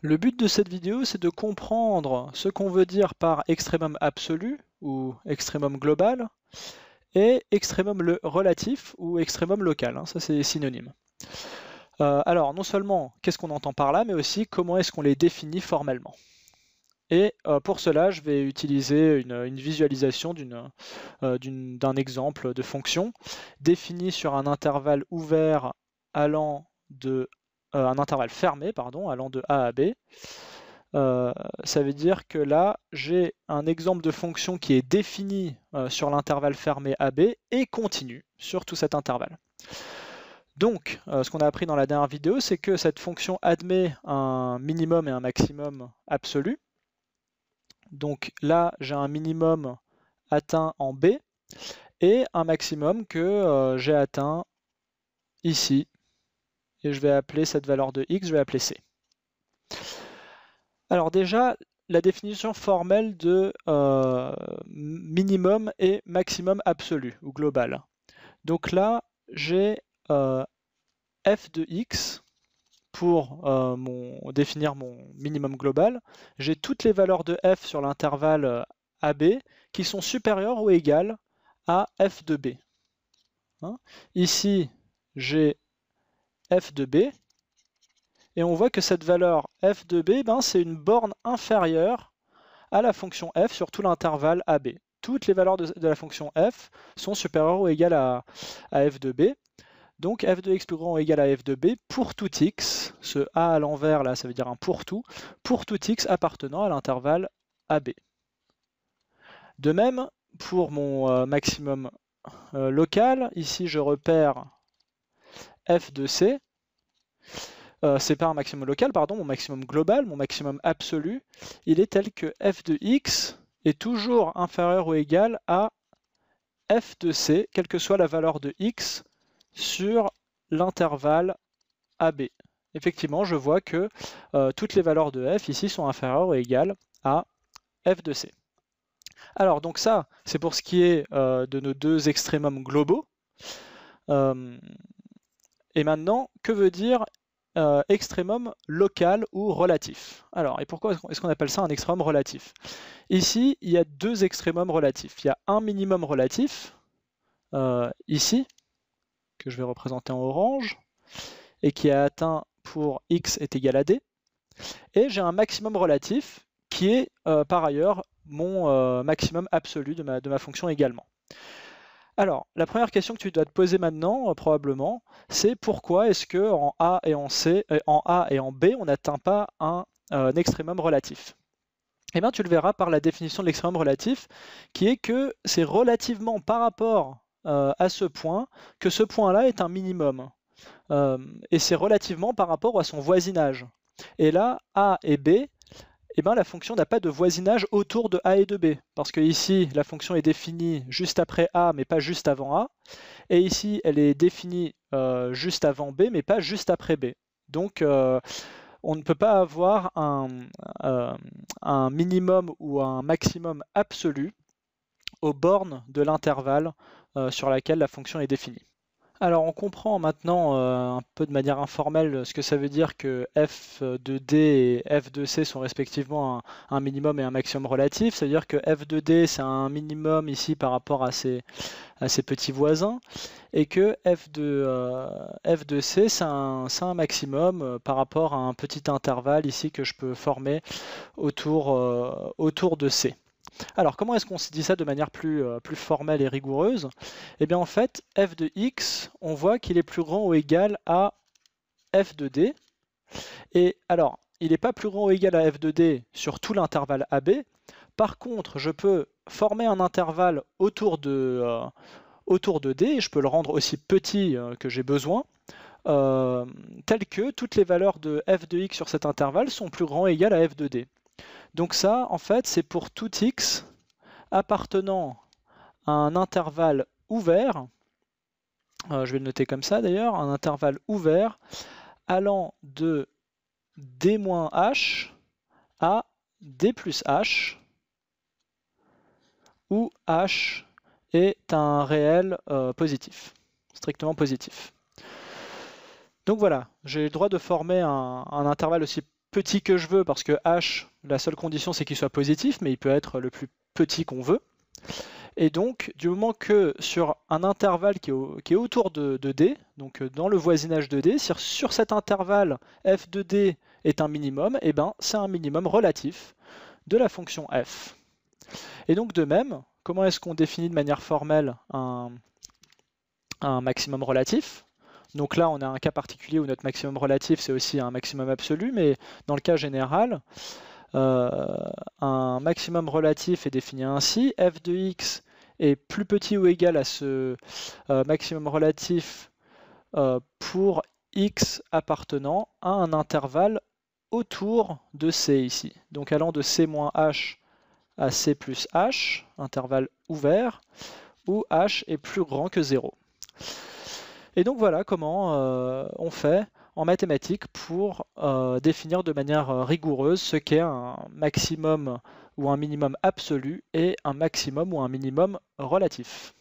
Le but de cette vidéo, c'est de comprendre ce qu'on veut dire par extrémum absolu ou extrémum global et extrémum relatif ou extrémum local. Hein, ça, c'est synonyme. Euh, alors, non seulement qu'est-ce qu'on entend par là, mais aussi comment est-ce qu'on les définit formellement. Et euh, pour cela, je vais utiliser une, visualisation euh, d'un exemple de fonction définie sur un intervalle ouvert allant de euh, un intervalle fermé, pardon, allant de A à B. Euh, ça veut dire que là, j'ai un exemple de fonction qui est défini euh, sur l'intervalle fermé AB et continue sur tout cet intervalle. Donc, ce qu'on a appris dans la dernière vidéo, c'est que cette fonction admet un minimum et un maximum absolu. Donc là, j'ai un minimum atteint en B et un maximum que j'ai atteint ici et je vais appeler cette valeur de x, je vais appeler c. Alors déjà, la définition formelle de euh, minimum et maximum absolu ou global. Donc là, j'ai euh, f de x pour euh, définir mon minimum global. J'ai toutes les valeurs de f sur l'intervalle b qui sont supérieures ou égales à f de b. Hein Ici, j'ai f de b. Et on voit que cette valeur f de b, ben, c'est une borne inférieure à la fonction f sur tout l'intervalle AB. Toutes les valeurs de, la fonction f sont supérieures ou égales à, f de b. Donc f de x plus grand ou égal à f de b pour tout x, ce a à l'envers là ça veut dire un pour tout, pour tout x appartenant à l'intervalle AB. De même, pour mon euh, maximum euh, local, ici je repère f de c euh, c'est pas un maximum local, pardon, mon maximum global, mon maximum absolu, il est tel que f de x est toujours inférieur ou égal à f de c, quelle que soit la valeur de x, sur l'intervalle AB. Effectivement, je vois que euh, toutes les valeurs de f ici sont inférieures ou égales à f de c. Alors, donc ça, c'est pour ce qui est euh, de nos deux extrémums globaux. Et maintenant, que veut dire euh, extrémum local ou relatif. Alors, et pourquoi est-ce qu'on appelle ça un extrémum relatif Ici, il y a deux extrémums relatifs. Il y a un minimum relatif, euh, ici, que je vais représenter en orange, et qui est atteint pour x est égal à d. Et j'ai un maximum relatif, qui est euh, par ailleurs mon maximum absolu de ma fonction également. Alors, la première question que tu dois te poser maintenant, euh, probablement, c'est pourquoi est-ce que en A et en C, euh, en A et en B, on n'atteint pas un, un, euh, extrémum relatif Eh bien, tu le verras par la définition de l'extrémum relatif, qui est que c'est relativement par rapport à ce point que ce point-là est un minimum. et c'est relativement par rapport à son voisinage. Et là, A et B eh ben, la fonction n'a pas de voisinage autour de a et de b. Parce que ici, la fonction est définie juste après a, mais pas juste avant a. Et ici, elle est définie euh, juste avant b, mais pas juste après b. Donc, euh, on ne peut pas avoir euh, un, minimum ou un maximum absolu aux bornes de l'intervalle sur laquelle la fonction est définie. Alors on comprend maintenant euh, un peu de manière informelle ce que ça veut dire que f de d et f de c sont respectivement un, minimum et un maximum relatif. c'est à dire que f de d c'est un minimum ici par rapport à ses, petits voisins et que f de euh, c c'est un, maximum euh, par rapport à un petit intervalle ici que je peux former autour de C. Alors comment est-ce qu'on se dit ça de manière plus, euh, plus formelle et rigoureuse Eh bien en fait, f de x, on voit qu'il est plus grand ou égal à f de d. Et alors, il n'est pas plus grand ou égal à f de d sur tout l'intervalle AB. Par contre, je peux former un intervalle autour de, euh, autour de d, et je peux le rendre aussi petit euh, que j'ai besoin, tel que toutes les valeurs de f de x sur cet intervalle sont plus grands ou égales à f de d. Donc ça, en fait, c'est pour tout x appartenant à un intervalle ouvert, euh, je vais le noter comme ça d'ailleurs, un intervalle ouvert allant de d-h à d plus h, où h est un réel euh, positif, strictement positif. Donc voilà, j'ai le droit de former un, un intervalle aussi petit que je veux, parce que h, la seule condition c'est qu'il soit positif, mais il peut être le plus petit qu'on veut. Et donc, du moment que sur un intervalle qui est, est autour de, D, donc euh, dans le voisinage de D, sur, cet intervalle f de D est un minimum, et eh ben c'est un minimum relatif de la fonction f. Et donc de même, comment est-ce qu'on définit de manière formelle un maximum relatif donc là, on a un cas particulier où notre maximum relatif, c'est aussi un maximum absolu, mais dans le cas général, euh, un maximum relatif est défini ainsi. f de x est plus petit ou égal à ce euh, maximum relatif euh, pour x appartenant à un intervalle autour de c ici. Donc allant de c moins h à c plus h, intervalle ouvert, où h est plus grand que 0. Et donc voilà comment euh, on fait en mathématiques pour euh, définir de manière euh, rigoureuse ce qu'est un maximum ou un minimum absolu et un maximum ou un minimum relatif.